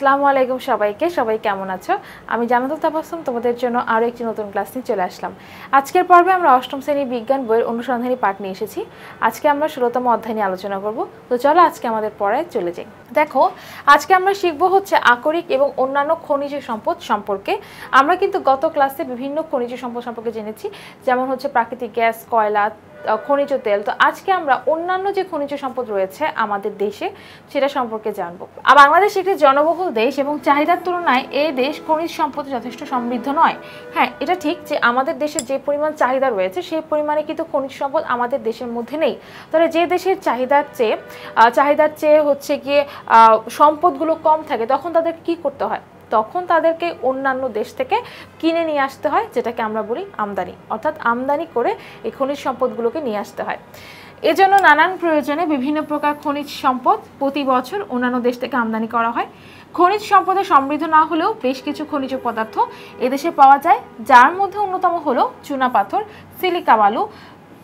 আসসালামু আলাইকুম সবাইকে সবাই কেমন আছো আমি জানাতো তাপাসম তোমাদের জন্য আরও একটি নতুন ক্লাস নিয়ে চলে আসলাম আজকের পর্বে আমরা অষ্টম শ্রেণীর বিজ্ঞান বইয়ের অনুসন্ধানী পাঠ নিয়ে এসেছি আজকে আমরা ষোলোতম অধ্যায় নিয়ে আলোচনা করব তো চলো আজকে আমাদের পড়ায় চলে যাই দেখো আজকে আমরা শিখব হচ্ছে আকরিক এবং অন্যান্য খনিজ সম্পদ সম্পর্কে আমরা কিন্তু গত ক্লাসে বিভিন্ন খনিজ সম্পদ সম্পর্কে জেনেছি যেমন হচ্ছে প্রাকৃতিক গ্যাস কয়লা খনিজ তেল তো আজকে আমরা অন্যান্য যে খনিজ সম্পদ রয়েছে আমাদের দেশে সেটা সম্পর্কে আর বাংলাদেশ একটি জনবহুল দেশ এবং চাহিদার তুলনায় এ দেশ খনিজ সম্পদ যথেষ্ট সমৃদ্ধ নয় হ্যাঁ এটা ঠিক যে আমাদের দেশে যে পরিমাণ চাহিদা রয়েছে সেই পরিমাণে কিন্তু খনিজ সম্পদ আমাদের দেশের মধ্যে নেই তবে যে দেশের চাহিদার চেয়ে চাহিদার চেয়ে হচ্ছে গিয়ে সম্পদগুলো কম থাকে তখন তাদের কি করতে হয় তখন তাদেরকে অন্যান্য দেশ থেকে কিনে নিয়ে আসতে হয় যেটাকে আমরা বলি আমদানি অর্থাৎ আমদানি করে এই খনিজ সম্পদগুলোকে নিয়ে আসতে হয় এজন্য নানান প্রয়োজনে বিভিন্ন প্রকার খনিজ সম্পদ প্রতি বছর অন্যান্য দেশ থেকে আমদানি করা হয় খনিজ সম্পদে সমৃদ্ধ না হলেও বেশ কিছু খনিজ পদার্থ এদেশে পাওয়া যায় যার মধ্যে অন্যতম হলো চুনাপাথর সিলিকা বালু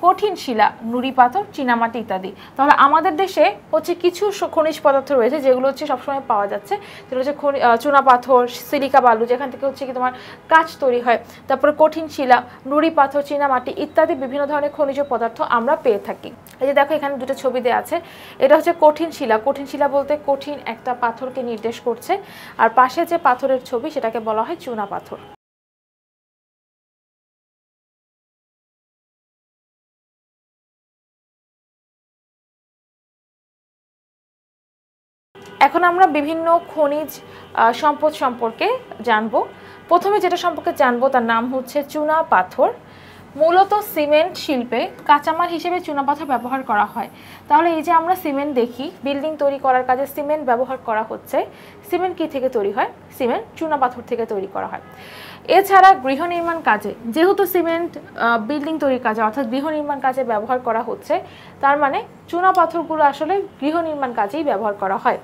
কঠিন শিলা নুড়ি পাথর চীনামাটি ইত্যাদি তাহলে আমাদের দেশে হচ্ছে কিছু খনিজ পদার্থ রয়েছে যেগুলো হচ্ছে সবসময় পাওয়া যাচ্ছে যেটা হচ্ছে চুনা পাথর সিলিকা বালু যেখান থেকে হচ্ছে কি তোমার কাজ তৈরি হয় তারপরে কঠিন শিলা নুড়ি পাথর চীনামাটি ইত্যাদি বিভিন্ন ধরনের খনিজ পদার্থ আমরা পেয়ে থাকি এই যে দেখো এখানে দুটো ছবি দেওয়া আছে এটা হচ্ছে কঠিন শিলা কঠিন শিলা বলতে কঠিন একটা পাথরকে নির্দেশ করছে আর পাশে যে পাথরের ছবি সেটাকে বলা হয় চুনা পাথর এখন আমরা বিভিন্ন খনিজ সম্পদ সম্পর্কে জানব প্রথমে যেটা সম্পর্কে জানব তার নাম হচ্ছে চুনা পাথর মূলত সিমেন্ট শিল্পে কাঁচামাল হিসেবে চুনাপাথর ব্যবহার করা হয় তাহলে এই যে আমরা সিমেন্ট দেখি বিল্ডিং তৈরি করার কাজে সিমেন্ট ব্যবহার করা হচ্ছে সিমেন্ট কি থেকে তৈরি হয় সিমেন্ট চুনাপাথর থেকে তৈরি করা হয় এছাড়া গৃহ নির্মাণ কাজে যেহেতু সিমেন্ট বিল্ডিং তৈরির কাজে অর্থাৎ গৃহ নির্মাণ কাজে ব্যবহার করা হচ্ছে তার মানে চুনাপাথরগুলো আসলে গৃহ নির্মাণ কাজেই ব্যবহার করা হয়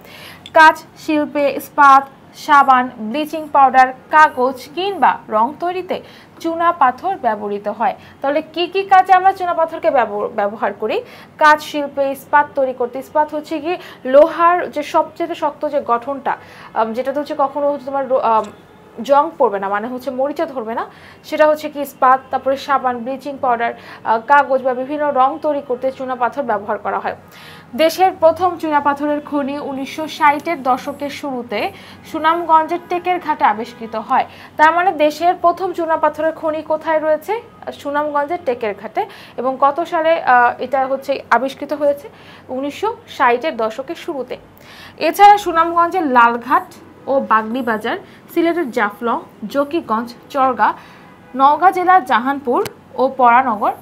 কাজ শিল্পে স্পাত সাবান ব্লিচিং পাউডার কাগজ কিংবা রং তৈরিতে চুনা পাথর ব্যবহৃত হয় তাহলে কি কি কাজে আমরা চুনা পাথরকে ব্যবহার করি কাজ শিল্পে ইস্পাত তৈরি করতে ইস্পাত হচ্ছে কি লোহার যে সবচেয়ে শক্ত যে গঠনটা যেটা হচ্ছে কখনো তোমার জং পড়বে না মানে হচ্ছে মরিচা ধরবে না সেটা হচ্ছে কি ইস্পাত তারপরে সাবান ব্লিচিং পাউডার কাগজ বা বিভিন্ন রং তৈরি করতে চুনাপাথর ব্যবহার করা হয় দেশের প্রথম চুনাপাথরের খনি উনিশশো ষাটের দশকের শুরুতে সুনামগঞ্জের টেকের ঘাটে আবিষ্কৃত হয় তার মানে দেশের প্রথম চুনা পাথরের খনি কোথায় রয়েছে সুনামগঞ্জের টেকের ঘাটে এবং কত সালে এটা হচ্ছে আবিষ্কৃত হয়েছে উনিশশো ষাটের দশকের শুরুতে এছাড়া সুনামগঞ্জের লালঘাট ও বাগলি বাজার সিলেটের জাফলং জকিগঞ্জ চরগা নওগাঁ জেলার জাহানপুর ও পরানগর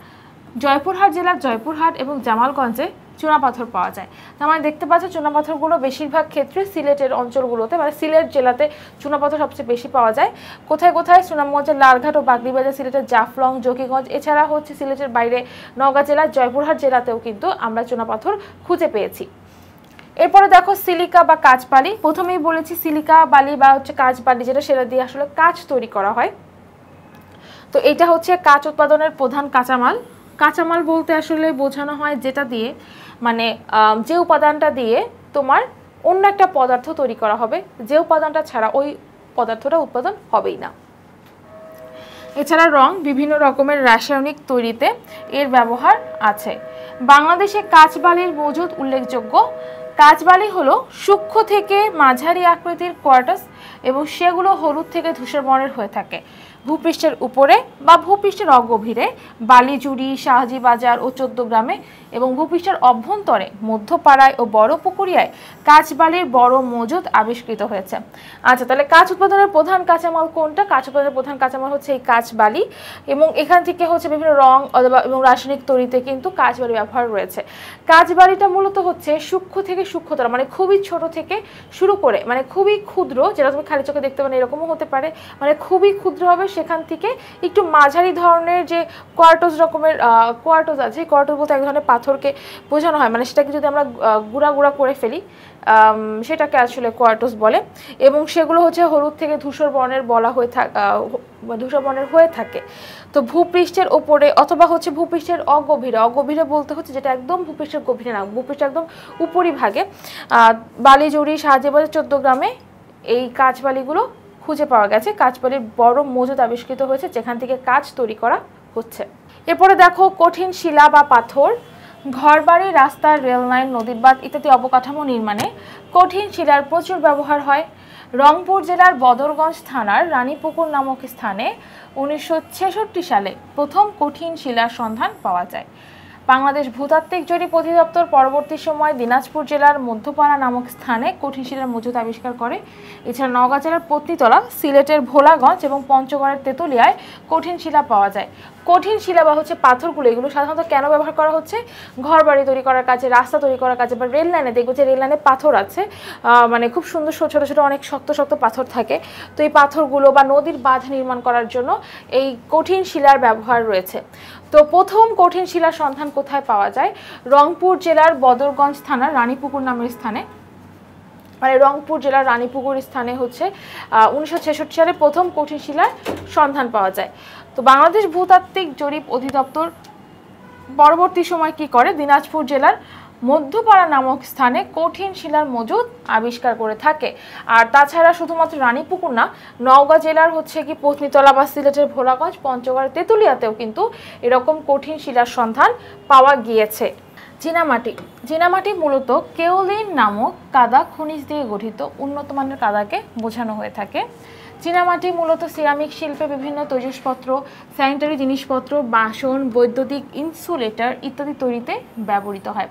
জয়পুরহাট জেলার জয়পুরহাট এবং জামালগঞ্জে চুনাপাথর পাওয়া যায় তার মানে দেখতে পাচ্ছ চুনাপাথরগুলো বেশিরভাগ ক্ষেত্রে সিলেটের অঞ্চলগুলোতে মানে সিলেট জেলাতে চুনাপাথর সবচেয়ে বেশি পাওয়া যায় কোথায় কোথায় সুনামগঞ্জের লালঘাট ও বাগরিবাজার সিলেটের জাফলং জকিগঞ্জ এছাড়া হচ্ছে সিলেটের বাইরে নওগাঁ জেলার জয়পুরহাট জেলাতেও কিন্তু আমরা চুনাপাথর খুঁজে পেয়েছি এরপরে দেখো সিলিকা বা কাঁচ বালি প্রথমেই বলেছি সিলিকা বালি বা হচ্ছে কাঁচ বালি যেটা সেটা দিয়ে আসলে কাঁচ তৈরি করা হয় তো এটা হচ্ছে কাঁচ উৎপাদনের প্রধান কাঁচামাল কাঁচামাল বলতে আসলে বোঝানো হয় যেটা দিয়ে মানে যে উপাদানটা দিয়ে তোমার অন্য একটা পদার্থ তৈরি করা হবে যে উপাদানটা ছাড়া ওই পদার্থটা উৎপাদন হবেই না এছাড়া রং বিভিন্ন রকমের রাসায়নিক তৈরিতে এর ব্যবহার আছে বাংলাদেশে কাঁচবালির মজুদ উল্লেখযোগ্য কাজবালি হলো সূক্ষ্ম থেকে মাঝারি আকৃতির কোয়ার্টাস এবং সেগুলো হলুদ থেকে ধূসর বর্ণের হয়ে থাকে ভূপৃষ্ঠের উপরে বা ভূপৃষ্ঠের অগভীরে বালিজুড়ি শাহজিবাজার ও ও চোদ্দগ্রামে এবং ভূপৃষ্ঠের অভ্যন্তরে মধ্যপাড়ায় ও বড় পুকুরিয়ায় কাঁচবালির বড় মজুদ আবিষ্কৃত হয়েছে আচ্ছা তাহলে কাঁচ উৎপাদনের প্রধান কাঁচামাল কোনটা কাঁচ উৎপাদনের প্রধান কাঁচামাল হচ্ছে এই কাঁচবালি এবং এখান থেকে হচ্ছে বিভিন্ন রং অথবা এবং রাসায়নিক তৈরিতে কিন্তু কাঁচবালি ব্যবহার রয়েছে কাঁচবালিটা মূলত হচ্ছে সূক্ষ্ম থেকে সূক্ষ্মতর মানে খুবই ছোট থেকে শুরু করে মানে খুবই ক্ষুদ্র যেটা তুমি খালি চোখে দেখতে পাবে এরকমও হতে পারে মানে খুবই ক্ষুদ্রভাবে সেখান থেকে একটু মাঝারি ধরনের যে কোয়ার্টোস রকমের কোয়ার্টোজ আছে কোয়ার্টোস বলতে এক ধরনের পাথরকে বোঝানো হয় মানে সেটাকে যদি আমরা গুঁড়া গুঁড়া করে ফেলি সেটাকে আসলে কোয়ার্টোস বলে এবং সেগুলো হচ্ছে হলুদ থেকে ধূসর বর্ণের বলা হয়ে থাক ধূসর বর্ণের হয়ে থাকে তো ভূপৃষ্ঠের ওপরে অথবা হচ্ছে ভূপৃষ্ঠের অগভীরে অগভীরে বলতে হচ্ছে যেটা একদম ভূপৃষ্ঠের গভীরে না ভূপৃষ্ঠ একদম উপরিভাগে বালিজুড়ি সাহায্যে বাজার চোদ্দ গ্রামে এই কাঁচবালিগুলো খুঁজে পাওয়া গেছে কাঁচপালির বড় মজুদ আবিষ্কৃত হয়েছে যেখান থেকে কাজ তৈরি করা হচ্ছে এরপরে দেখো কঠিন শিলা বা পাথর ঘরবাড়ি রাস্তার রেললাইন নদীর বাঁধ ইত্যাদি অবকাঠামো নির্মাণে কঠিন শিলার প্রচুর ব্যবহার হয় রংপুর জেলার বদরগঞ্জ থানার রানীপুকুর নামক স্থানে উনিশশো সালে প্রথম কঠিন শিলার সন্ধান পাওয়া যায় বাংলাদেশ ভূতাত্ত্বিক জরিপ অধিদপ্তর পরবর্তী সময় দিনাজপুর জেলার মধ্যপাড়া নামক স্থানে কঠিন শিলার মজুদ আবিষ্কার করে এছাড়া নওগাঁ জেলার পত্নীতলা সিলেটের ভোলাগঞ্জ এবং পঞ্চগড়ের তেঁতুলিয়ায় কঠিন শিলা পাওয়া যায় কঠিন শিলা বা হচ্ছে পাথরগুলো এগুলো সাধারণত কেন ব্যবহার করা হচ্ছে ঘর বাড়ি তৈরি করার কাজে রাস্তা তৈরি করার কাজে বা রেললাইনে দেখবো যে রেল লাইনে পাথর আছে মানে খুব সুন্দর ছোটো ছোটো অনেক শক্ত শক্ত পাথর থাকে তো এই পাথরগুলো বা নদীর বাঁধ নির্মাণ করার জন্য এই কঠিন শিলার ব্যবহার রয়েছে তো প্রথম কঠিন শিলার সন্ধান কোথায় পাওয়া যায় রংপুর জেলার বদরগঞ্জ থানার রানীপুকুর নামের স্থানে মানে রংপুর জেলার রানীপুকুর স্থানে হচ্ছে উনিশশো সালে প্রথম কঠিন শিলার সন্ধান পাওয়া যায় তো বাংলাদেশ ভূতাত্ত্বিক জরিপ অধিদপ্তর পরবর্তী সময় কি করে দিনাজপুর জেলার মধ্যপাড়া নামক স্থানে কঠিন শিলার মজুদ আবিষ্কার করে থাকে আর তাছাড়া শুধুমাত্র রানীপুকুর না নওগাঁ জেলার হচ্ছে কি পত্নীতলা বা সিলেটের ভোলাগঞ্জ পঞ্চগড় তেঁতুলিয়াতেও কিন্তু এরকম কঠিন শিলার সন্ধান পাওয়া গিয়েছে চীনামাটি চীনামাটি মূলত কেওলিন নামক কাদা খনিজ দিয়ে গঠিত উন্নতমানের কাদাকে বোঝানো হয়ে থাকে চীনামাটি মূলত সিরামিক শিল্পে বিভিন্ন তৈজসপত্র স্যানিটারি জিনিসপত্র বাসন বৈদ্যুতিক ইনসুলেটর ইত্যাদি তৈরিতে ব্যবহৃত হয়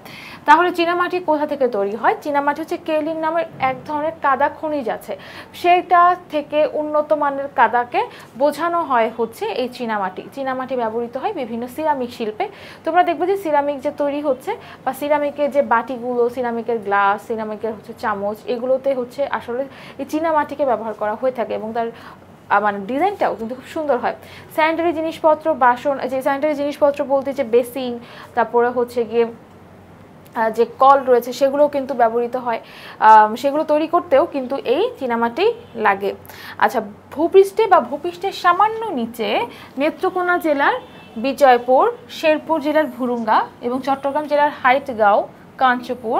তাহলে চীনামাটি কোথা থেকে তৈরি হয় চীনামাটি হচ্ছে কেলিন নামের এক ধরনের কাদা খনিজ আছে সেটা থেকে উন্নত মানের কাদাকে বোঝানো হয় হচ্ছে এই চীনামাটি চীনামাটি ব্যবহৃত হয় বিভিন্ন সিরামিক শিল্পে তোমরা দেখবে যে সিরামিক যে তৈরি হচ্ছে বা সিরামিকের যে বাটিগুলো সিরামিকের গ্লাস সিরামিকের হচ্ছে চামচ এগুলোতে হচ্ছে আসলে এই চীনামাটিকে ব্যবহার করা হয়ে থাকে এবং তার মানে ডিজাইনটাও কিন্তু খুব সুন্দর হয় স্যানিটারি জিনিসপত্র বাসন যে স্যানিটারি জিনিসপত্র বলতে যে বেসিন তারপরে হচ্ছে গিয়ে যে কল রয়েছে সেগুলো কিন্তু ব্যবহৃত হয় সেগুলো তৈরি করতেও কিন্তু এই চীনামাটি লাগে আচ্ছা ভূপৃষ্ঠে বা ভূপৃষ্ঠের সামান্য নিচে নেত্রকোনা জেলার বিজয়পুর শেরপুর জেলার ভুরুঙ্গা এবং চট্টগ্রাম জেলার হাইটগাঁও কাঞ্চপুর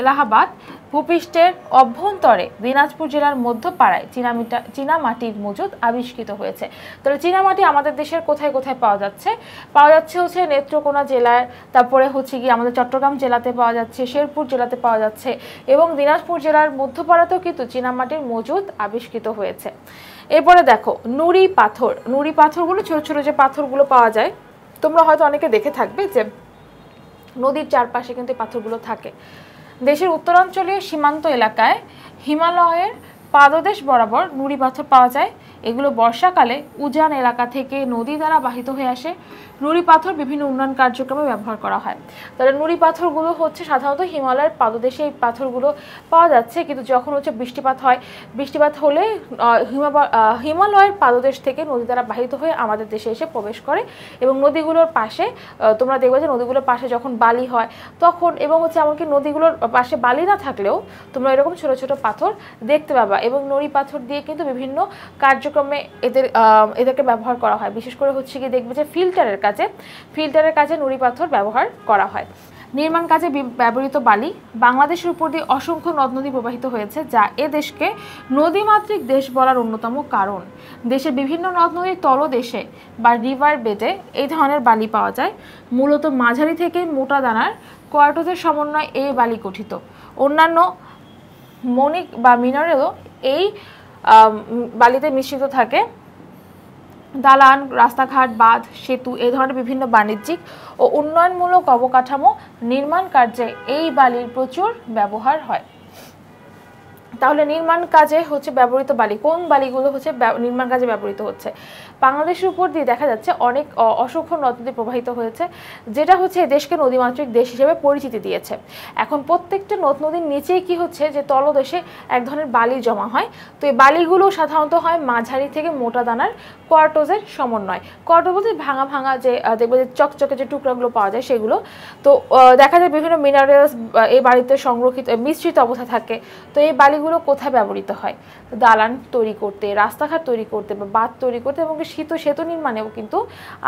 এলাহাবাদ ভূপৃষ্ঠের অভ্যন্তরে দিনাজপুর জেলার মধ্যপাড়ায় চীনামিটা চীনামাটির মজুদ আবিষ্কৃত হয়েছে তাহলে চীনামাটি আমাদের দেশের কোথায় কোথায় পাওয়া যাচ্ছে পাওয়া যাচ্ছে হচ্ছে নেত্রকোনা জেলায় তারপরে হচ্ছে কি আমাদের চট্টগ্রাম জেলাতে পাওয়া যাচ্ছে শেরপুর জেলাতে পাওয়া যাচ্ছে এবং দিনাজপুর জেলার মধ্যপাড়াতেও কিন্তু চীনামাটির মজুদ আবিষ্কৃত হয়েছে এরপরে দেখো নুড়ি পাথর নুড়ি পাথরগুলো ছোটো ছোটো যে পাথরগুলো পাওয়া যায় তোমরা হয়তো অনেকে দেখে থাকবে যে নদীর চারপাশে কিন্তু পাথরগুলো থাকে দেশের উত্তরাঞ্চলীয় সীমান্ত এলাকায় হিমালয়ের পাদদেশ বরাবর নুড়ি পাথর পাওয়া যায় এগুলো বর্ষাকালে উজান এলাকা থেকে নদী দ্বারা বাহিত হয়ে আসে নুড়ি পাথর বিভিন্ন উন্নয়ন কার্যক্রমে ব্যবহার করা হয় তাহলে নুড়ি পাথরগুলো হচ্ছে সাধারণত হিমালয়ের পাদদেশে এই পাথরগুলো পাওয়া যাচ্ছে কিন্তু যখন হচ্ছে বৃষ্টিপাত হয় বৃষ্টিপাত হলে হিমালয়ের পাদদেশ থেকে নদী দ্বারা বাহিত হয়ে আমাদের দেশে এসে প্রবেশ করে এবং নদীগুলোর পাশে তোমরা দেখবে যে নদীগুলোর পাশে যখন বালি হয় তখন এবং হচ্ছে এমনকি নদীগুলোর পাশে বালি না থাকলেও তোমরা এরকম ছোট ছোট পাথর দেখতে পাবা এবং নড়ি পাথর দিয়ে কিন্তু বিভিন্ন কার্যক্রমে এদের এদেরকে ব্যবহার করা হয় বিশেষ করে হচ্ছে কি দেখবে যে ফিল্টারের কাজে ফিল্টারের কাজে নড়ি পাথর ব্যবহার করা হয় নির্মাণ কাজে ব্যবহৃত বালি বাংলাদেশের উপর দিয়ে অসংখ্য নদ নদী প্রবাহিত হয়েছে যা এ দেশকে নদীমাতৃক দেশ বলার অন্যতম কারণ দেশের বিভিন্ন নদ নদীর তলদেশে বা রিভার বেডে এই ধরনের বালি পাওয়া যায় মূলত মাঝারি থেকে মোটা দানার কোয়ার্টোজের সমন্বয়ে এই বালি গঠিত অন্যান্য মনিক বা মিনারেলও এই বালিতে মিশ্রিত থাকে দালান রাস্তাঘাট বাঁধ সেতু এই ধরনের বিভিন্ন বাণিজ্যিক ও উন্নয়নমূলক অবকাঠামো নির্মাণ কার্যে এই বালির প্রচুর ব্যবহার হয় তাহলে নির্মাণ কাজে হচ্ছে ব্যবহৃত বালি কোন বালিগুলো হচ্ছে নির্মাণ কাজে ব্যবহৃত হচ্ছে বাংলাদেশের উপর দিয়ে দেখা যাচ্ছে অনেক অসংখ্য নদী প্রবাহিত হয়েছে যেটা হচ্ছে দেশকে নদীমাত্রিক দেশ হিসেবে পরিচিতি দিয়েছে এখন প্রত্যেকটা নদ নদীর নিচেই কি হচ্ছে যে তলদেশে এক ধরনের বালি জমা হয় তো এই বালিগুলো সাধারণত হয় মাঝারি থেকে মোটা দানার কোয়ার্টোজের সমন্বয় কোয়ার্টো বলতে ভাঙা ভাঙা যে দেখবে যে চকচকে যে টুকরাগুলো পাওয়া যায় সেগুলো তো দেখা যায় বিভিন্ন মিনারেলস এই বাড়িতে সংরক্ষিত মিশ্রিত অবস্থা থাকে তো এই বালিগুলো কোথায় ব্যবহৃত হয় দালান তৈরি করতে রাস্তাঘাট তৈরি করতে বা বাঁধ তৈরি করতে এবং সেতু সেতু নির্মাণেও কিন্তু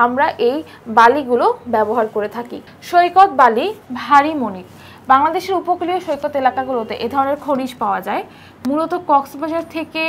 আমরা এই বালিগুলো ব্যবহার করে থাকি সৈকত বালি ভারী মণিক বাংলাদেশের উপকূলীয় সৈকত এলাকাগুলোতে এ ধরনের খনিজ পাওয়া যায় মূলত কক্সবাজার থেকে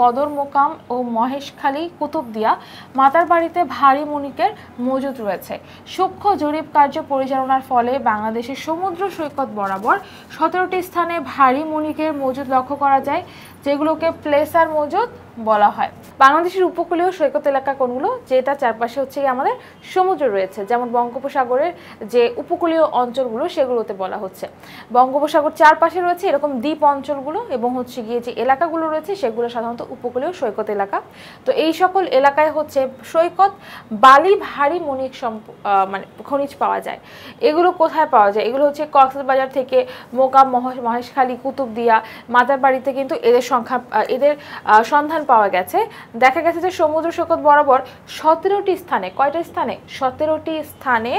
বদর মোকাম ও মহেশখালী কুতুবদিয়া মাতার বাড়িতে ভারী মণিকের মজুদ রয়েছে সূক্ষ্ম জরিপ কার্য পরিচালনার ফলে বাংলাদেশের সমুদ্র সৈকত বরাবর সতেরোটি স্থানে ভারী মণিকের মজুদ লক্ষ্য করা যায় যেগুলোকে প্লেসার মজুদ বলা হয় বাংলাদেশের উপকূলীয় সৈকত এলাকা কোনগুলো যেটা চারপাশে হচ্ছে আমাদের সমুদ্র রয়েছে যেমন বঙ্গোপসাগরের যে উপকূলীয় অঞ্চলগুলো সেগুলোতে বলা হচ্ছে বঙ্গোপসাগর চারপাশে রয়েছে এরকম দ্বীপ অঞ্চলগুলো এবং হচ্ছে গিয়ে যে এলাকাগুলো রয়েছে সেগুলো সাধারণত উপকূলীয় সৈকত এলাকা তো এই সকল এলাকায় হচ্ছে সৈকত বালি ভারী মণিক মানে খনিজ পাওয়া যায় এগুলো কোথায় পাওয়া যায় এগুলো হচ্ছে কক্সবাজার থেকে মহেশ মহেশখালী কুতুবদিয়া মাদারবাড়িতে কিন্তু এদের সংখ্যা এদের সন্ধান নিদর্শন পাওয়া গেছে দেখা গেছে যে সমুদ্র সৈকত বরাবর সতেরোটি স্থানে কয়টা স্থানে সতেরোটি স্থানে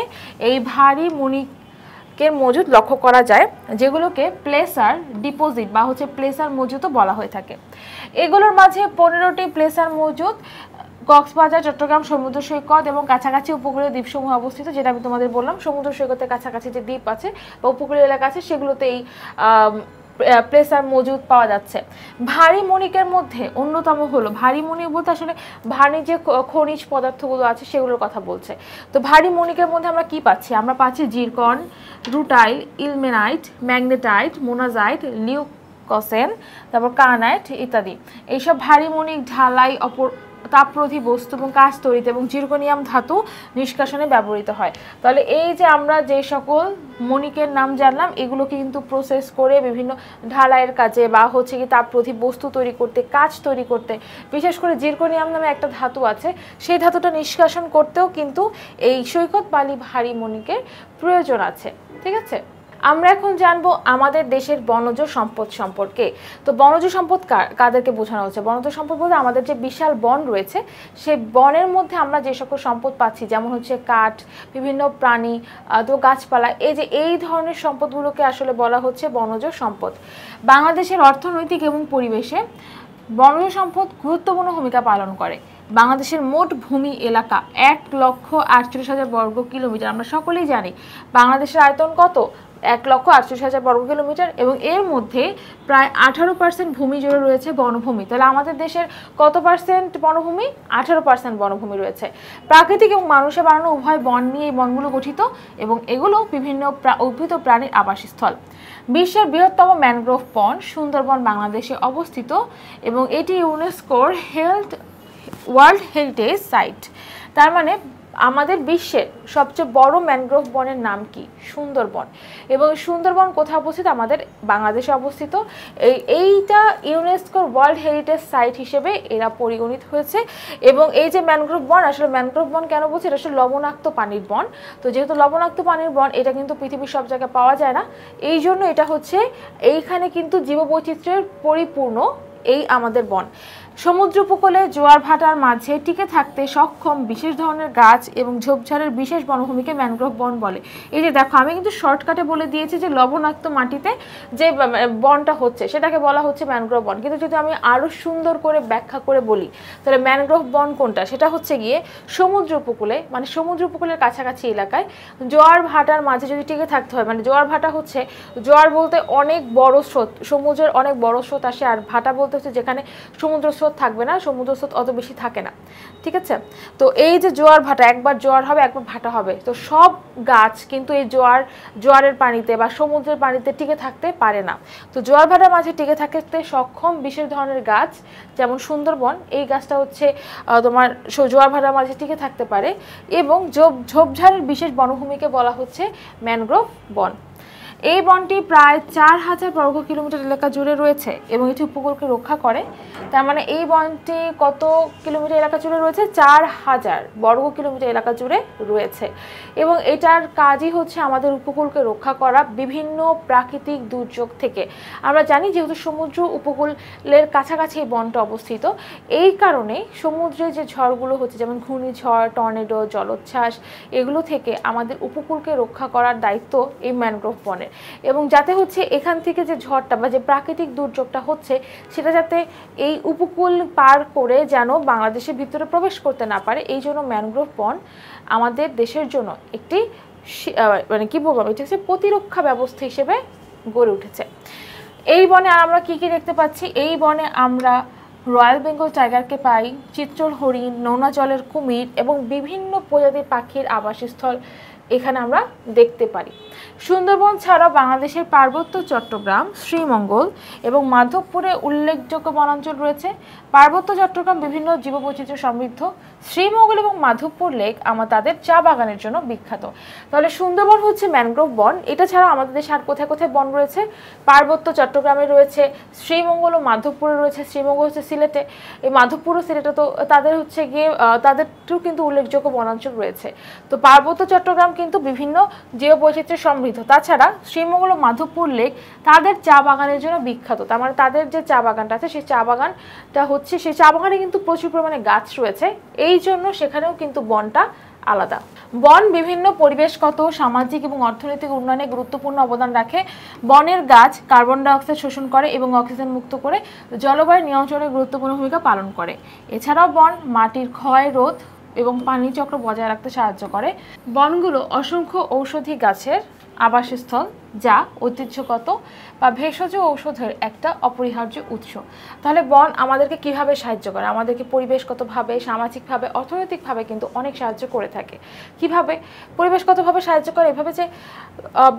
এই ভারী মুনিকের মজুদ লক্ষ্য করা যায় যেগুলোকে প্লেসার ডিপোজিট বা হচ্ছে প্লেসার মজুদও বলা হয়ে থাকে এগুলোর মাঝে পনেরোটি প্লেসার মজুদ কক্সবাজার চট্টগ্রাম সমুদ্র সৈকত এবং কাছাকাছি উপকূলীয় দ্বীপসমূহ অবস্থিত যেটা আমি তোমাদের বললাম সমুদ্র সৈকতের কাছাকাছি যে দ্বীপ আছে বা উপকূলীয় এলাকা আছে সেগুলোতে এই প্লেসার মজুদ পাওয়া যাচ্ছে ভারী মণিকের মধ্যে অন্যতম হলো ভারী মণিক বলতে আসলে ভারী যে খনিজ পদার্থগুলো আছে সেগুলোর কথা বলছে তো ভারী মণিকের মধ্যে আমরা কি পাচ্ছি আমরা পাচ্ছি zircon rutile ilmenite magnetite monazite leucoxene তারপর কানাইট ইত্যাদি এইসব ভারী মণিক ঢালাই অপর তাপরোধী বস্তু এবং কাজ তৈরিতে এবং জিরকোনিয়াম ধাতু নিষ্কাশনে ব্যবহৃত হয় তাহলে এই যে আমরা যে সকল মণিকের নাম জানলাম এগুলোকে কিন্তু প্রসেস করে বিভিন্ন ঢালাইয়ের কাজে বা হচ্ছে কি তাপরোধী বস্তু তৈরি করতে কাজ তৈরি করতে বিশেষ করে জিরকোনিয়াম নামে একটা ধাতু আছে সেই ধাতুটা নিষ্কাশন করতেও কিন্তু এই সৈকত বালি ভারী মণিকের প্রয়োজন আছে ঠিক আছে আমরা এখন জানবো আমাদের দেশের বনজ সম্পদ সম্পর্কে তো বনজ সম্পদ কাদেরকে বোঝানো হচ্ছে বনজ সম্পদ বলতে আমাদের যে বিশাল বন রয়েছে সেই বনের মধ্যে আমরা যে সকল সম্পদ পাচ্ছি যেমন হচ্ছে কাঠ বিভিন্ন প্রাণী তো গাছপালা এই যে এই ধরনের সম্পদগুলোকে আসলে বলা হচ্ছে বনজ সম্পদ বাংলাদেশের অর্থনৈতিক এবং পরিবেশে বনজ সম্পদ গুরুত্বপূর্ণ ভূমিকা পালন করে বাংলাদেশের মোট ভূমি এলাকা এক লক্ষ আটচল্লিশ হাজার বর্গ কিলোমিটার আমরা সকলেই জানি বাংলাদেশের আয়তন কত এক লক্ষ আটচল্লিশ হাজার বর্গ কিলোমিটার এবং এর মধ্যে প্রায় আঠারো পার্সেন্ট ভূমি জুড়ে রয়েছে বনভূমি তাহলে আমাদের দেশের কত পার্সেন্ট বনভূমি আঠারো পার্সেন্ট বনভূমি রয়েছে প্রাকৃতিক এবং মানুষে বানানো উভয় বন নিয়ে এই বনগুলো গঠিত এবং এগুলো বিভিন্ন উদ্ভিদ প্রাণীর আবাসস্থল বিশ্বের বৃহত্তম ম্যানগ্রোভ বন সুন্দরবন বাংলাদেশে অবস্থিত এবং এটি ইউনেস্কোর হেলথ ওয়ার্ল্ড হেরিটেজ সাইট তার মানে আমাদের বিশ্বের সবচেয়ে বড় ম্যানগ্রোভ বনের নাম কি সুন্দরবন এবং সুন্দরবন কোথায় অবস্থিত আমাদের বাংলাদেশে অবস্থিত এই এইটা ইউনেস্কোর ওয়ার্ল্ড হেরিটেজ সাইট হিসেবে এরা পরিগণিত হয়েছে এবং এই যে ম্যানগ্রোভ বন আসলে ম্যানগ্রোভ বন কেন বলছে এটা আসলে লবণাক্ত পানির বন তো যেহেতু লবণাক্ত পানির বন এটা কিন্তু পৃথিবীর সব জায়গায় পাওয়া যায় না এই জন্য এটা হচ্ছে এইখানে কিন্তু জীববৈচিত্র্যের পরিপূর্ণ এই আমাদের বন সমুদ্র উপকূলে জোয়ার ভাটার মাঝে টিকে থাকতে সক্ষম বিশেষ ধরনের গাছ এবং ঝোপঝাড়ের বিশেষ বনভূমিকে ম্যানগ্রোভ বন বলে এই যে দেখো আমি কিন্তু শর্টকাটে বলে দিয়েছি যে লবণাক্ত মাটিতে যে বনটা হচ্ছে সেটাকে বলা হচ্ছে ম্যানগ্রোভ বন কিন্তু যদি আমি আরও সুন্দর করে ব্যাখ্যা করে বলি তাহলে ম্যানগ্রোভ বন কোনটা সেটা হচ্ছে গিয়ে সমুদ্র উপকূলে মানে সমুদ্র উপকূলের কাছাকাছি এলাকায় জোয়ার ভাটার মাঝে যদি টিকে থাকতে হয় মানে জোয়ার ভাটা হচ্ছে জোয়ার বলতে অনেক বড় স্রোত সমুদ্রের অনেক বড় স্রোত আসে আর ভাটা বলতে হচ্ছে যেখানে সমুদ্র স্রোত থাকবে না সমুদ্র স্রোত অত বেশি থাকে না ঠিক আছে তো এই যে জোয়ার ভাটা একবার জোয়ার হবে একবার ভাটা হবে তো সব গাছ কিন্তু এই জোয়ার জোয়ারের পানিতে বা সমুদ্রের পানিতে টিকে থাকতে পারে না তো জোয়ার ভাটার মাঝে টিকে থাকতে সক্ষম বিশেষ ধরনের গাছ যেমন সুন্দরবন এই গাছটা হচ্ছে তোমার জোয়ার ভাটার মাঝে টিকে থাকতে পারে এবং ঝোপঝাড়ের বিশেষ বনভূমিকে বলা হচ্ছে ম্যানগ্রোভ বন এই বনটি প্রায় চার হাজার বর্গ কিলোমিটার এলাকা জুড়ে রয়েছে এবং এটি উপকূলকে রক্ষা করে তার মানে এই বনটি কত কিলোমিটার এলাকা জুড়ে রয়েছে চার হাজার বর্গ কিলোমিটার এলাকা জুড়ে রয়েছে এবং এটার কাজই হচ্ছে আমাদের উপকূলকে রক্ষা করা বিভিন্ন প্রাকৃতিক দুর্যোগ থেকে আমরা জানি যেহেতু সমুদ্র উপকূলের কাছাকাছি এই বনটা অবস্থিত এই কারণে সমুদ্রে যে ঝড়গুলো হচ্ছে যেমন ঘূর্ণিঝড় টর্নেডো জলোচ্ছ্বাস এগুলো থেকে আমাদের উপকূলকে রক্ষা করার দায়িত্ব এই ম্যানগ্রোভ বনের এবং যাতে হচ্ছে এখান থেকে যে ঝড়টা বা যে প্রাকৃতিক দুর্যোগটা হচ্ছে সেটা যাতে এই উপকূল পার করে যেন বাংলাদেশের ভিতরে প্রবেশ করতে না পারে এই জন্য ম্যানগ্রোভ বন আমাদের দেশের জন্য একটি মানে কী বলবো এটা হচ্ছে প্রতিরক্ষা ব্যবস্থা হিসেবে গড়ে উঠেছে এই বনে আমরা কি কি দেখতে পাচ্ছি এই বনে আমরা রয়্যাল বেঙ্গল টাইগারকে পাই চিত্রল হরিণ নোনা জলের কুমির এবং বিভিন্ন প্রজাতির পাখির আবাসস্থল এখানে আমরা দেখতে পারি সুন্দরবন ছাড়াও বাংলাদেশের পার্বত্য চট্টগ্রাম শ্রীমঙ্গল এবং মাধবপুরে উল্লেখযোগ্য বনাঞ্চল রয়েছে পার্বত্য চট্টগ্রাম বিভিন্ন জীববৈচিত্র্য সমৃদ্ধ শ্রীমঙ্গল এবং মাধবপুর লেক আমার তাদের চা বাগানের জন্য বিখ্যাত তাহলে সুন্দরবন হচ্ছে ম্যানগ্রোভ বন এটা ছাড়া আমাদের দেশে আর কোথায় কোথায় বন রয়েছে পার্বত্য চট্টগ্রামে রয়েছে শ্রীমঙ্গল ও মাধবপুরে রয়েছে শ্রীমঙ্গল হচ্ছে সিলেটে এই মাধবপুর ও সিলেটে তো তাদের হচ্ছে গিয়ে তাদেরও কিন্তু উল্লেখযোগ্য বনাঞ্চল রয়েছে তো পার্বত্য চট্টগ্রাম কিন্তু বিভিন্ন জীববৈচিত্র্য সমৃদ্ধ সমৃদ্ধ তাছাড়া শ্রীমঙ্গল ও মাধবপুর লেক তাদের চা বাগানের জন্য বিখ্যাত তার মানে তাদের যে চা বাগানটা আছে সেই চা বাগানটা হচ্ছে সেই চা বাগানে কিন্তু প্রচুর পরিমাণে গাছ রয়েছে এই জন্য সেখানেও কিন্তু বনটা আলাদা বন বিভিন্ন পরিবেশগত সামাজিক এবং অর্থনৈতিক উন্নয়নে গুরুত্বপূর্ণ অবদান রাখে বনের গাছ কার্বন ডাইঅক্সাইড শোষণ করে এবং অক্সিজেন মুক্ত করে জলবায়ু নিয়ন্ত্রণে গুরুত্বপূর্ণ ভূমিকা পালন করে এছাড়াও বন মাটির ক্ষয় রোধ এবং পানি চক্র বজায় রাখতে সাহায্য করে বনগুলো অসংখ্য ঔষধি গাছের আবাসস্থল যা ঐতিহ্যগত বা ভেষজ ঔষধের একটা অপরিহার্য উৎস তাহলে বন আমাদেরকে কিভাবে সাহায্য করে আমাদেরকে পরিবেশগতভাবে সামাজিকভাবে অর্থনৈতিকভাবে কিন্তু অনেক সাহায্য করে থাকে কিভাবে পরিবেশগতভাবে সাহায্য করে এভাবে যে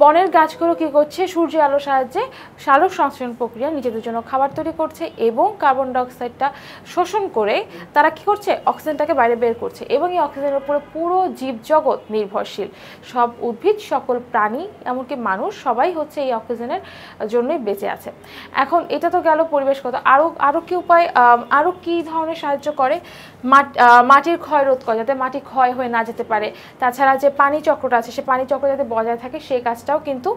বনের গাছগুলো কী করছে সূর্য আলোর সাহায্যে সালোক সংশ্লেষণ প্রক্রিয়া নিজেদের জন্য খাবার তৈরি করছে এবং কার্বন ডাইঅক্সাইডটা শোষণ করে তারা কি করছে অক্সিজেনটাকে বাইরে বের করছে এবং এই অক্সিজেনের উপরে পুরো জীবজগৎ নির্ভরশীল সব উদ্ভিদ সকল প্রাণী এমনকি মানুষ সবাই হচ্ছে এই অক্সিজেনের জন্যই বেঁচে আছে এখন এটা তো গেল পরিবেশগত আরও আরও কী উপায় আরও কী ধরনের সাহায্য করে মাটির ক্ষয় রোধ করে যাতে মাটি ক্ষয় হয়ে না যেতে পারে তাছাড়া যে পানি চক্রটা আছে সে পানি চক্র যাতে বজায় থাকে সেই কাজটাও কিন্তু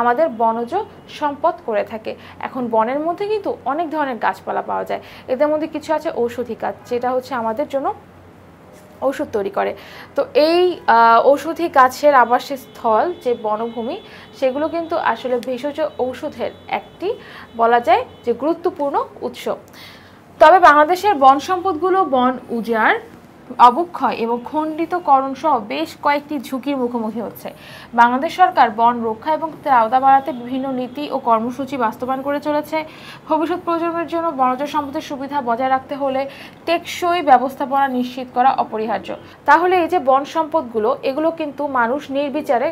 আমাদের বনজ সম্পদ করে থাকে এখন বনের মধ্যে কিন্তু অনেক ধরনের গাছপালা পাওয়া যায় এদের মধ্যে কিছু আছে ঔষধি গাছ যেটা হচ্ছে আমাদের জন্য ওষুধ তৈরি করে তো এই ঔষধি গাছের আবাসস্থল যে বনভূমি সেগুলো কিন্তু আসলে ভেষজ ঔষধের একটি বলা যায় যে গুরুত্বপূর্ণ উৎস তবে বাংলাদেশের বন সম্পদগুলো বন উজাড় অবক্ষয় এবং খণ্ডিতকরণ সহ বেশ কয়েকটি ঝুঁকির মুখোমুখি হচ্ছে বাংলাদেশ সরকার বন রক্ষা এবং আওতা বাড়াতে বিভিন্ন নীতি ও কর্মসূচি বাস্তবায়ন করে চলেছে ভবিষ্যৎ প্রজন্মের জন্য বনজ সম্পদের সুবিধা বজায় রাখতে হলে টেকসই ব্যবস্থাপনা নিশ্চিত করা অপরিহার্য তাহলে এই যে বন সম্পদগুলো এগুলো কিন্তু মানুষ নির্বিচারে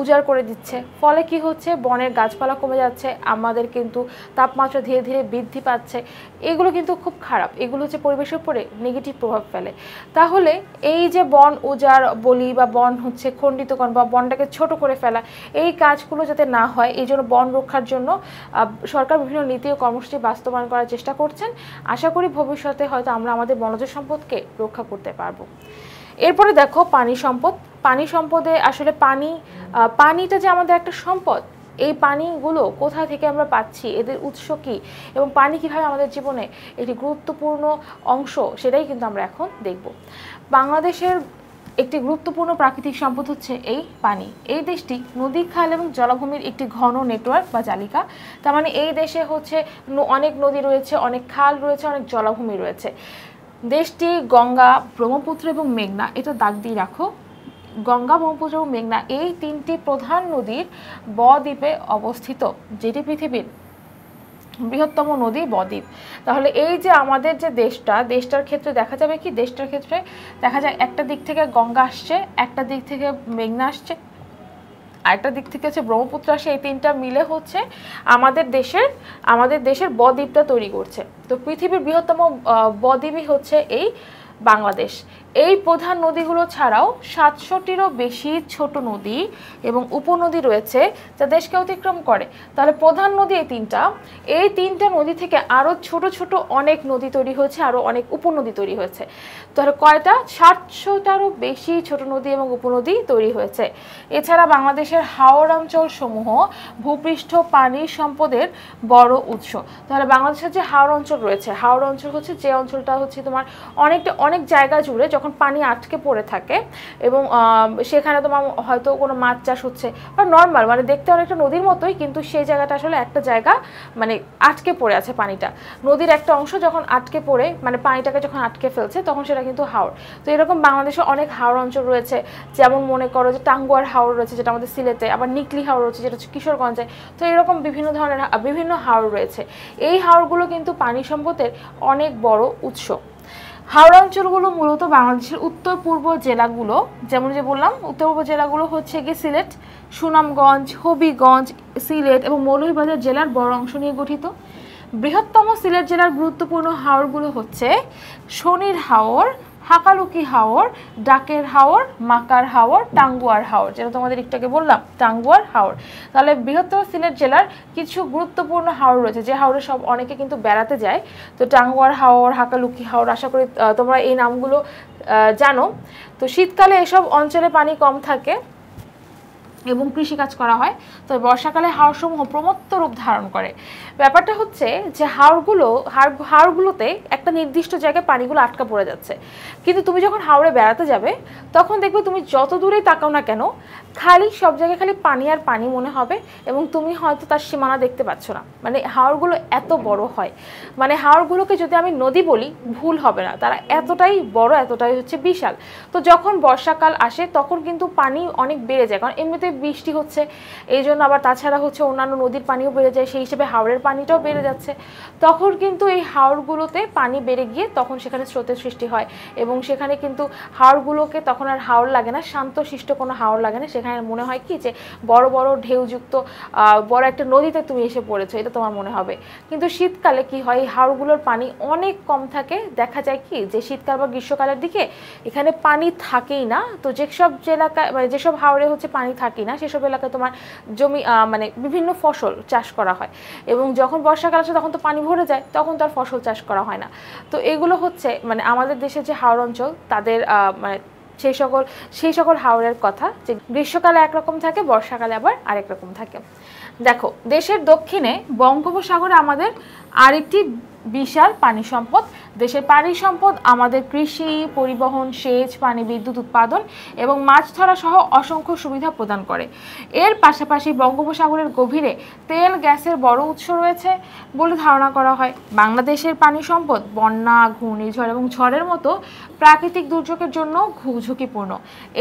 উজাড় করে দিচ্ছে ফলে কি হচ্ছে বনের গাছপালা কমে যাচ্ছে আমাদের কিন্তু তাপমাত্রা ধীরে ধীরে বৃদ্ধি পাচ্ছে এগুলো কিন্তু খুব খারাপ এগুলো হচ্ছে পরিবেশের উপরে নেগেটিভ প্রভাব ফেলে তাহলে এই যে বন উজাড় বলি বা বন হচ্ছে খণ্ডিতকরণ বা বনটাকে ছোট করে ফেলা এই কাজগুলো যাতে না হয় এই জন্য বন রক্ষার জন্য সরকার বিভিন্ন নীতি ও কর্মসূচি বাস্তবায়ন করার চেষ্টা করছেন আশা করি ভবিষ্যতে হয়তো আমরা আমাদের বনজ সম্পদকে রক্ষা করতে পারবো এরপরে দেখো পানি সম্পদ পানি সম্পদে আসলে পানি পানিটা যে আমাদের একটা সম্পদ এই পানিগুলো কোথা থেকে আমরা পাচ্ছি এদের উৎস কী এবং পানি কীভাবে আমাদের জীবনে একটি গুরুত্বপূর্ণ অংশ সেটাই কিন্তু আমরা এখন দেখব বাংলাদেশের একটি গুরুত্বপূর্ণ প্রাকৃতিক সম্পদ হচ্ছে এই পানি এই দেশটি নদী খাল এবং জলাভূমির একটি ঘন নেটওয়ার্ক বা জালিকা তার মানে এই দেশে হচ্ছে অনেক নদী রয়েছে অনেক খাল রয়েছে অনেক জলাভূমি রয়েছে দেশটি গঙ্গা ব্রহ্মপুত্র এবং মেঘনা এটা দাগ দিয়ে রাখো গঙ্গা ব্রহ্মপুত্র ও মেঘনা এই তিনটি প্রধান নদীর বদ্বীপে অবস্থিত যেটি পৃথিবীর বৃহত্তম নদী বদ্বীপ তাহলে এই যে আমাদের যে দেশটা দেশটার ক্ষেত্রে দেখা যাবে কি দেশটার ক্ষেত্রে দেখা যায় একটা দিক থেকে গঙ্গা আসছে একটা দিক থেকে মেঘনা আসছে আরেকটা দিক থেকে হচ্ছে ব্রহ্মপুত্র আসে এই তিনটা মিলে হচ্ছে আমাদের দেশের আমাদের দেশের বদ্বীপটা তৈরি করছে তো পৃথিবীর বৃহত্তম বদ্বীপই হচ্ছে এই বাংলাদেশ এই প্রধান নদীগুলো ছাড়াও সাতশোটিরও বেশি ছোট নদী এবং উপনদী রয়েছে যা দেশকে অতিক্রম করে তাহলে প্রধান নদী এই তিনটা এই তিনটা নদী থেকে আরও ছোট ছোট অনেক নদী তৈরি হয়েছে আরও অনেক উপনদী তৈরি হয়েছে তাহলে কয়টা সাতশোটারও বেশি ছোট নদী এবং উপনদী তৈরি হয়েছে এছাড়া বাংলাদেশের অঞ্চল সমূহ ভূপৃষ্ঠ পানি সম্পদের বড় উৎস তাহলে বাংলাদেশের যে হাওড় অঞ্চল রয়েছে হাওড় অঞ্চল হচ্ছে যে অঞ্চলটা হচ্ছে তোমার অনেকটা অনেক জায়গা জুড়ে যখন যখন পানি আটকে পড়ে থাকে এবং সেখানে তোমার হয়তো কোনো মাছ চাষ হচ্ছে বা নর্মাল মানে দেখতে অনেকটা নদীর মতোই কিন্তু সেই জায়গাটা আসলে একটা জায়গা মানে আটকে পড়ে আছে পানিটা নদীর একটা অংশ যখন আটকে পড়ে মানে পানিটাকে যখন আটকে ফেলছে তখন সেটা কিন্তু হাওড় তো এরকম বাংলাদেশে অনেক হাওড় অঞ্চল রয়েছে যেমন মনে করো যে টাঙ্গুয়ার হাওড় রয়েছে যেটা আমাদের সিলেটে আবার নিকলি হাওড় রয়েছে যেটা হচ্ছে কিশোরগঞ্জে তো এরকম বিভিন্ন ধরনের বিভিন্ন হাওড় রয়েছে এই হাওড়গুলো কিন্তু পানি সম্পদের অনেক বড় উৎস হাওড়া অঞ্চলগুলো মূলত বাংলাদেশের উত্তর পূর্ব জেলাগুলো যেমন যে বললাম উত্তর পূর্ব জেলাগুলো হচ্ছে গিয়ে সিলেট সুনামগঞ্জ হবিগঞ্জ সিলেট এবং মৌলভীবাজার জেলার বড় অংশ নিয়ে গঠিত বৃহত্তম সিলেট জেলার গুরুত্বপূর্ণ হাওরগুলো হচ্ছে শনির হাওর হাকালুকি হাওর ডাকের হাওর মাকার হাওর টাঙ্গুয়ার হাওর যেটা তোমাদের একটাকে বললাম টাঙ্গুয়ার হাওর তাহলে বৃহত্তর সিলেট জেলার কিছু গুরুত্বপূর্ণ হাওর রয়েছে যে হাওরে সব অনেকে কিন্তু বেড়াতে যায় তো টাঙ্গুয়ার হাওর হাকালুকি হাওর আশা করি তোমরা এই নামগুলো জানো তো শীতকালে এসব অঞ্চলে পানি কম থাকে এবং কৃষিকাজ করা হয় তবে বর্ষাকালে সমূহ প্রমত্ত রূপ ধারণ করে ব্যাপারটা হচ্ছে যে হাড়গুলো হাড় হাড়গুলোতে একটা নির্দিষ্ট জায়গায় পানিগুলো আটকা পড়ে যাচ্ছে কিন্তু তুমি যখন হাওড়ে বেড়াতে যাবে তখন দেখবে তুমি যত দূরেই তাকাও না কেন খালি সব জায়গায় খালি পানি আর পানি মনে হবে এবং তুমি হয়তো তার সীমানা দেখতে পাচ্ছ না মানে হাওড়গুলো এত বড় হয় মানে হাওড়গুলোকে যদি আমি নদী বলি ভুল হবে না তারা এতটাই বড় এতটাই হচ্ছে বিশাল তো যখন বর্ষাকাল আসে তখন কিন্তু পানি অনেক বেড়ে যায় কারণ এমনিতে বৃষ্টি হচ্ছে এই জন্য আবার তাছাড়া হচ্ছে অন্যান্য নদীর পানিও বেড়ে যায় সেই হিসেবে হাওড়ের পানিটাও বেড়ে যাচ্ছে তখন কিন্তু এই হাওড়গুলোতে পানি বেড়ে গিয়ে তখন সেখানে স্রোতের সৃষ্টি হয় এবং সেখানে কিন্তু হাওড়গুলোকে তখন আর হাওড় লাগে না শান্তশিষ্ট কোনো হাওড় লাগে না সেখানে মনে হয় কি যে বড় বড় ঢেউযুক্ত বড় একটা নদীতে তুমি এসে পড়েছো এটা তোমার মনে হবে কিন্তু শীতকালে কি হয় এই হাওড়গুলোর পানি অনেক কম থাকে দেখা যায় কি যে শীতকাল বা গ্রীষ্মকালের দিকে এখানে পানি থাকেই না তো যেসব এলাকায় মানে যেসব হাওড়ে হচ্ছে পানি থাকে না সেসব এলাকায় তোমার জমি মানে বিভিন্ন ফসল চাষ করা হয় এবং যখন বর্ষাকাল আসে তখন তো পানি ভরে যায় তখন তো আর ফসল চাষ করা হয় না তো এগুলো হচ্ছে মানে আমাদের দেশের যে হাওড় অঞ্চল তাদের মানে সেই সকল সেই সকল হাওড়ের কথা যে গ্রীষ্মকালে একরকম থাকে বর্ষাকালে আবার আরেক রকম থাকে দেখো দেশের দক্ষিণে বঙ্গোপসাগরে আমাদের আরেকটি বিশাল পানি সম্পদ দেশের পানি সম্পদ আমাদের কৃষি পরিবহন সেচ পানি বিদ্যুৎ উৎপাদন এবং মাছ ধরা সহ অসংখ্য সুবিধা প্রদান করে এর পাশাপাশি বঙ্গোপসাগরের গভীরে তেল গ্যাসের বড় উৎস রয়েছে বলে ধারণা করা হয় বাংলাদেশের পানি সম্পদ বন্যা ঘূর্ণিঝড় এবং ঝড়ের মতো প্রাকৃতিক দুর্যোগের জন্য ঝুঁকিপূর্ণ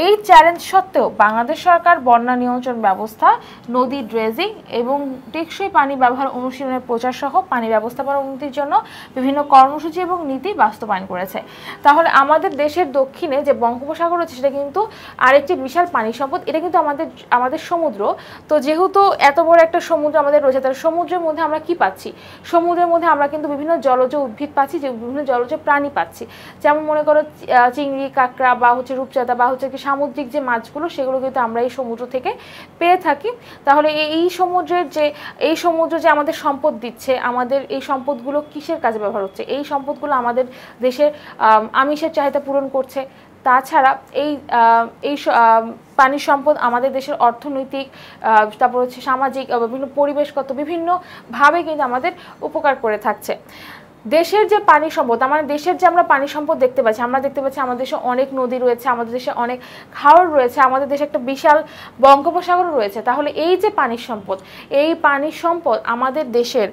এই চ্যালেঞ্জ সত্ত্বেও বাংলাদেশ সরকার বন্যা নিয়ন্ত্রণ ব্যবস্থা নদী ড্রেজিং এবং টেকসই পানি ব্যবহার অনুশীলনের প্রচার সহ পানি ব্যবস্থাপনা উন্নতির জন্য বিভিন্ন কর্মসূচি এবং নীতি বাস্তবায়ন করেছে তাহলে আমাদের দেশের দক্ষিণে যে বঙ্গোপসাগর রয়েছে সেটা কিন্তু আরেকটি বিশাল পানি সম্পদ এটা কিন্তু আমাদের আমাদের সমুদ্র তো যেহেতু এত বড় একটা সমুদ্র আমাদের রয়েছে তাহলে সমুদ্রের মধ্যে আমরা কি পাচ্ছি সমুদ্রের মধ্যে আমরা কিন্তু বিভিন্ন জলজ উদ্ভিদ পাচ্ছি যে বিভিন্ন জলজ প্রাণী পাচ্ছি যেমন মনে করো চিংড়ি কাঁকড়া বা হচ্ছে রূপচাঁদা বা হচ্ছে কি সামুদ্রিক যে মাছগুলো সেগুলো কিন্তু আমরা এই সমুদ্র থেকে পেয়ে থাকি তাহলে এই সমুদ্রের যে এই সমুদ্র যে আমাদের সম্পদ দিচ্ছে আমাদের এই সম্পদগুলো কিসের কাজে ব্যবহার হচ্ছে এই সম্পদগুলো আমাদের দেশের আমিষের চাহিদা পূরণ করছে তাছাড়া এই এই পানি সম্পদ আমাদের দেশের অর্থনৈতিক তারপর হচ্ছে সামাজিক বিভিন্ন পরিবেশগত বিভিন্নভাবে কিন্তু আমাদের উপকার করে থাকছে দেশের যে পানি সম্পদ আমাদের দেশের যে আমরা পানি সম্পদ দেখতে পাচ্ছি আমরা দেখতে পাচ্ছি আমাদের দেশে অনেক নদী রয়েছে আমাদের দেশে অনেক খাওয়ার রয়েছে আমাদের দেশে একটা বিশাল বঙ্গোপসাগর রয়েছে তাহলে এই যে পানি সম্পদ এই পানি সম্পদ আমাদের দেশের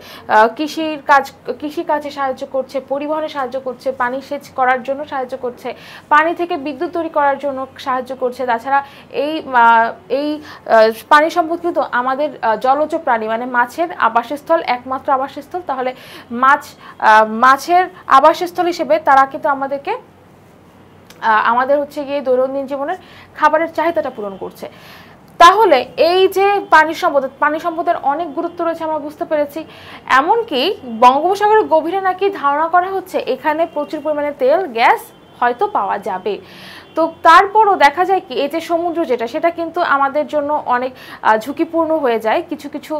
কৃষির কাজ কৃষিকাজে সাহায্য করছে পরিবহনে সাহায্য করছে পানি সেচ করার জন্য সাহায্য করছে পানি থেকে বিদ্যুৎ তৈরি করার জন্য সাহায্য করছে তাছাড়া এই এই পানি সম্পদ কিন্তু আমাদের জলজ প্রাণী মানে মাছের আবাসস্থল একমাত্র আবাসস্থল তাহলে মাছ মাছের আবাসস্থল হিসেবে তারা কিন্তু আমাদেরকে আমাদের হচ্ছে গিয়ে দৈনন্দিন জীবনের খাবারের চাহিদাটা পূরণ করছে তাহলে এই যে পানি সম্পদ পানি সম্পদের অনেক গুরুত্ব রয়েছে আমরা বুঝতে পেরেছি এমনকি বঙ্গোপসাগরের গভীরে নাকি ধারণা করা হচ্ছে এখানে প্রচুর পরিমাণে তেল গ্যাস হয়তো পাওয়া যাবে তো তারপরও দেখা যায় কি এই যে সমুদ্র যেটা সেটা কিন্তু আমাদের জন্য অনেক ঝুঁকিপূর্ণ হয়ে যায় কিছু কিছু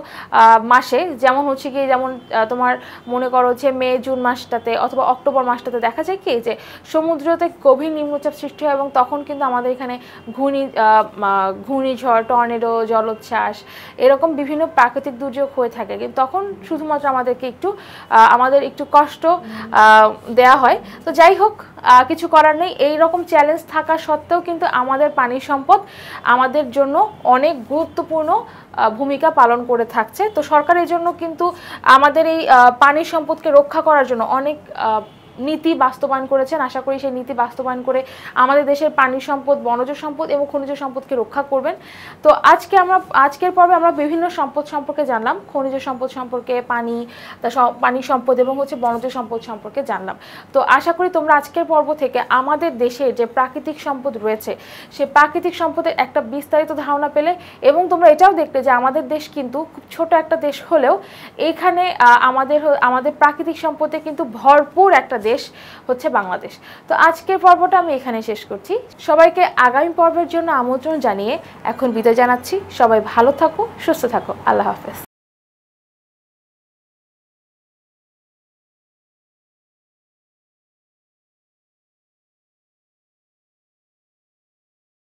মাসে যেমন হচ্ছে কি যেমন তোমার মনে করো যে মে জুন মাসটাতে অথবা অক্টোবর মাসটাতে দেখা যায় কি যে সমুদ্রতে গভীর নিম্নচাপ সৃষ্টি হয় এবং তখন কিন্তু আমাদের এখানে ঘূর্ণি ঘূর্ণিঝড় টর্নেডো জলোচ্ছ্বাস এরকম বিভিন্ন প্রাকৃতিক দুর্যোগ হয়ে থাকে কিন্তু তখন শুধুমাত্র আমাদেরকে একটু আমাদের একটু কষ্ট দেয়া হয় তো যাই হোক কিছু করার নেই এই রকম চ্যালেঞ্জ থাকা সত্ত্বেও কিন্তু আমাদের পানি সম্পদ আমাদের জন্য অনেক গুরুত্বপূর্ণ ভূমিকা পালন করে থাকছে তো সরকার এই জন্য কিন্তু আমাদের এই পানি সম্পদকে রক্ষা করার জন্য অনেক নীতি বাস্তবায়ন করেছেন আশা করি সেই নীতি বাস্তবায়ন করে আমাদের দেশের পানি সম্পদ বনজ সম্পদ এবং খনিজ সম্পদকে রক্ষা করবেন তো আজকে আমরা আজকের পর্বে আমরা বিভিন্ন সম্পদ সম্পর্কে জানলাম খনিজ সম্পদ সম্পর্কে পানি পানি সম্পদ এবং হচ্ছে বনজ সম্পদ সম্পর্কে জানলাম তো আশা করি তোমরা আজকের পর্ব থেকে আমাদের দেশে যে প্রাকৃতিক সম্পদ রয়েছে সে প্রাকৃতিক সম্পদের একটা বিস্তারিত ধারণা পেলে এবং তোমরা এটাও দেখতে যে আমাদের দেশ কিন্তু খুব ছোট একটা দেশ হলেও এখানে আমাদের আমাদের প্রাকৃতিক সম্পদে কিন্তু ভরপুর একটা দেশ দেশ হচ্ছে বাংলাদেশ তো আজকের পর্বটা আমি এখানে শেষ করছি সবাইকে আগামী পর্বের জন্য আমন্ত্রণ জানিয়ে এখন বিদায় জানাচ্ছি সবাই ভালো থাকো সুস্থ থাকো আল্লাহ হাফেজ